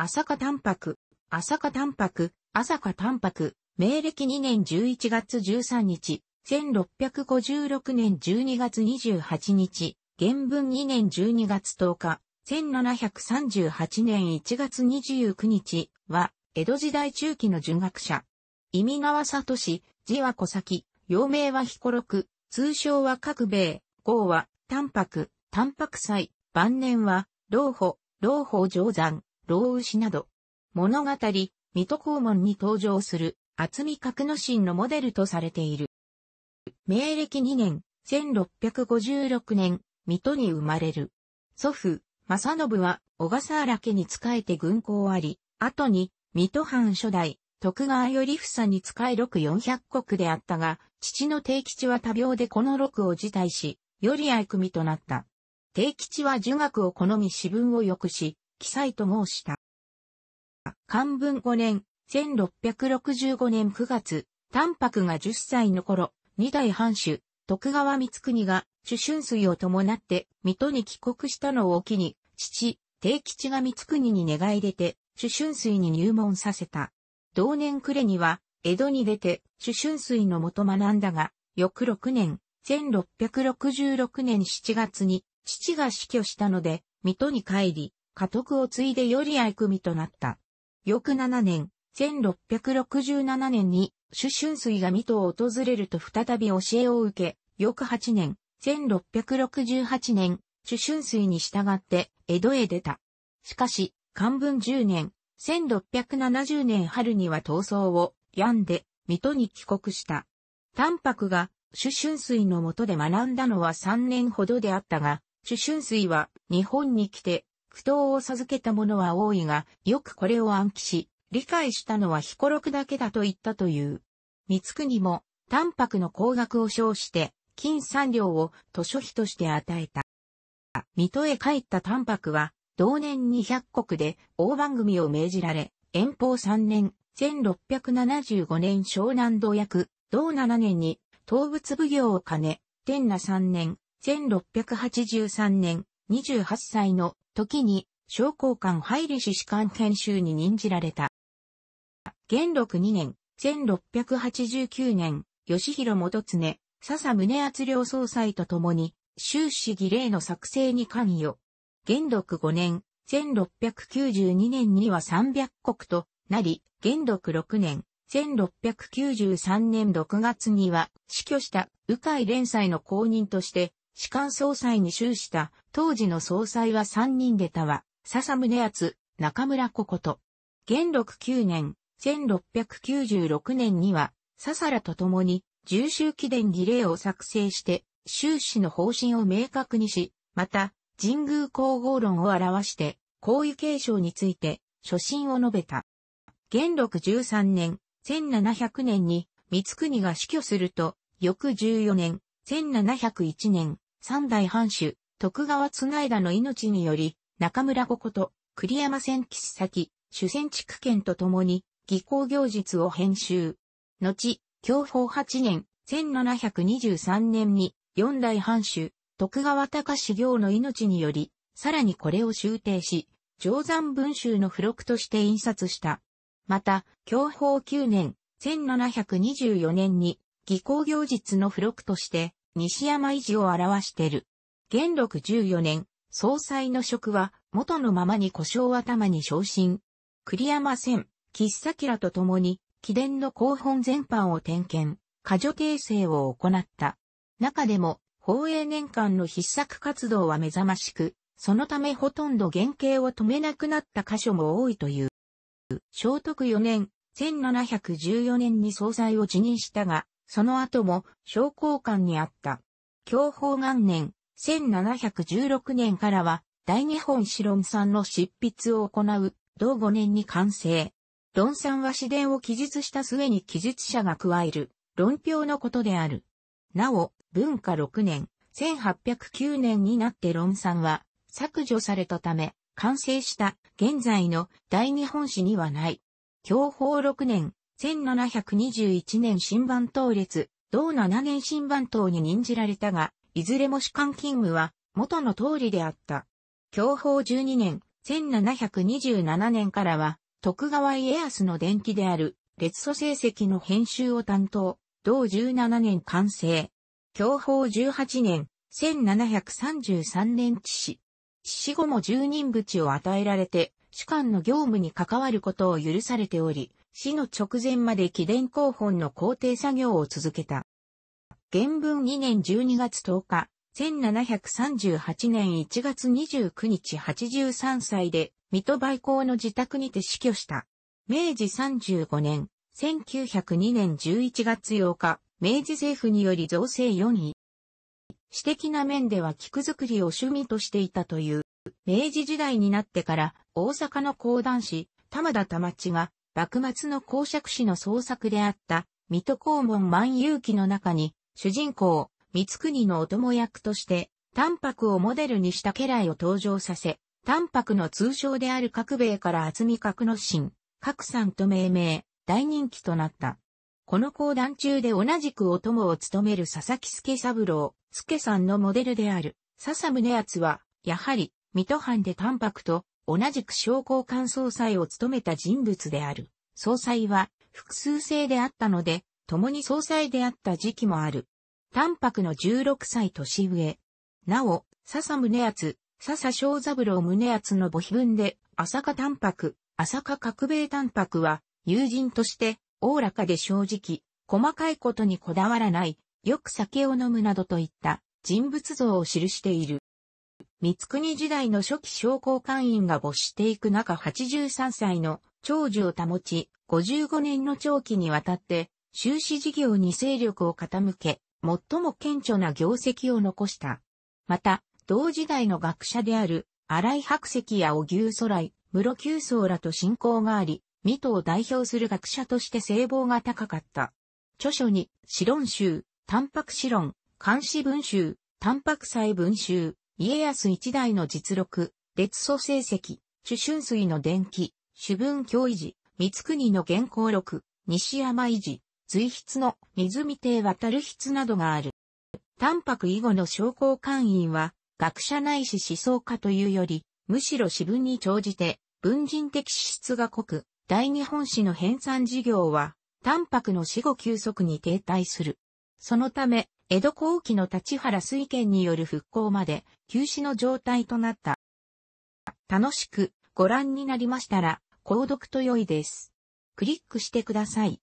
朝霞タンパク、朝霞タンパク、朝霞タンパク、明暦2年11月13日、1656年12月28日、原文2年12月10日、1738年1月29日は、江戸時代中期の儒学者。意味川氏、字は小崎、幼名は彦六、通称は角兵衛、号は、淡白、淡白祭、晩年は、老保、老保定山、老牛など、物語、水戸黄門に登場する、厚み格之進のモデルとされている。明暦2年、1656年、水戸に生まれる。祖父、正信は、小笠原家に仕えて軍港あり、後に、水戸藩初代、徳川頼房に仕え六四百国であったが、父の定吉は多病でこの六を辞退し、より愛組となった。定吉は儒学を好み私文を良くし、記載と申した。漢文5年、1665年9月、丹白が10歳の頃、二代藩主、徳川光国が、主春水を伴って、水戸に帰国したのを機に、父、定吉が光国に願い出て、主春水に入門させた。同年暮れには、江戸に出て、主春水の元学んだが、翌6年、1666年7月に、父が死去したので、水戸に帰り、家督を継いでり愛組となった。翌7年、1667年に、朱春水が水戸を訪れると再び教えを受け、翌8年、1668年、朱春水に従って江戸へ出た。しかし、漢文10年、1670年春には闘争を病んで、水戸に帰国した。淡白が朱春水の下で学んだのは3年ほどであったが、朱春水は日本に来て不当を授けた者は多いが、よくこれを暗記し、理解したのは彦六だけだと言ったという。三国も、淡白の高額を称して、金三両を図書費として与えた。水戸へ帰った淡白は、同年に百国で大番組を命じられ、遠方3年、1675年湘南道役、同7年に、東仏奉行を兼ね、天那3年、1683年、28歳の時に、商工官ハイリシ士官編集に任じられた。元禄2年、1689年、吉弘元常、笹宗厚領総裁と共に、終始儀礼の作成に関与。元禄5年、1692年には300国となり、元禄6年、1693年6月には死去した鵜飼連載の公認として士官総裁に就した、当時の総裁は三人でたわ、笹宗厚、中村ここと。元禄九年、1696年には、笹らと共に、重州記伝儀礼を作成して、収支の方針を明確にし、また、神宮皇后論を表して、皇位継承について、初心を述べた。元禄十三年、1700年に、三国が死去すると、翌14年、1701年、三代藩主、徳川綱枝の命により、中村ここと栗山千吉先、主戦地区県と共に、技巧行術を編集。後、享保八年、1723年に、四代藩主、徳川隆行の命により、さらにこれを修訂し、定山文集の付録として印刷した。また、享保九年、1724年に、技巧行術の付録として、西山維持を表してる。元禄14年、総裁の職は、元のままに故障頭に昇進。栗山千、喫茶キラと共に、貴殿の広本全般を点検、過剰訂正を行った。中でも、宝永年間の必作活動は目覚ましく、そのためほとんど原型を止めなくなった箇所も多いという。聖徳4年、1714年に総裁を辞任したが、その後も商工館にあった。享保元年、1716年からは、大日本史論算の執筆を行う、同5年に完成。論算は詩伝を記述した末に記述者が加える、論評のことである。なお、文化6年、1809年になって論算は、削除されたため、完成した現在の大日本史にはない。享保6年、1721年新番党列、同7年新番党に任じられたが、いずれも主官勤務は元の通りであった。享保12年、1727年からは、徳川家康の伝記である、列祖成績の編集を担当、同17年完成。享保18年、1733年致死。致死後も十人淵を与えられて、主官の業務に関わることを許されており、死の直前まで記伝広本の工程作業を続けた。原文2年12月10日、1738年1月29日83歳で、水戸売工の自宅にて死去した。明治35年、1902年11月8日、明治政府により造成4位。私的な面では菊作りを趣味としていたという、明治時代になってから大阪の講談師、玉田玉地が幕末の公爵士の創作であった、水戸黄門万有記の中に、主人公、三国のお供役として、パ白をモデルにした家来を登場させ、淡白の通称である角兵衛から厚み角の神、角さんと命名、大人気となった。この講談中で同じくお供を務める佐々木助三郎、助さんのモデルである、笹宗厚は、やはり、水戸藩で淡白と同じく商工官総裁を務めた人物である。総裁は複数制であったので、共に総裁であった時期もある。淡白の16歳年上。なお、笹宗厚、笹正三郎宗厚の母碑文で、浅香淡白、浅香角兵衛淡白は、友人として、おおらかで正直、細かいことにこだわらない、よく酒を飲むなどといった人物像を記している。三国時代の初期商工会員が没していく中83歳の長寿を保ち、55年の長期にわたって、修士事業に勢力を傾け、最も顕著な業績を残した。また、同時代の学者である、荒井白石や小牛空来、室久僧らと親交があり、水戸を代表する学者として聖望が高かった。著書に、史論集、タンパク史論、監視文集、タンパク細文集、家康一代の実録、列祖成績、主春水の伝記、主文教維持、三国の原稿録、西山維持、随筆の水見定渡る筆などがある。淡白以後の商工官員は、学者ないし思想家というより、むしろ私文に長じて、文人的資質が濃く、大日本史の編纂事業は、淡白の死後急速に停滞する。そのため、江戸後期の立原水賢による復興まで休止の状態となった。楽しくご覧になりましたら、購読と良いです。クリックしてください。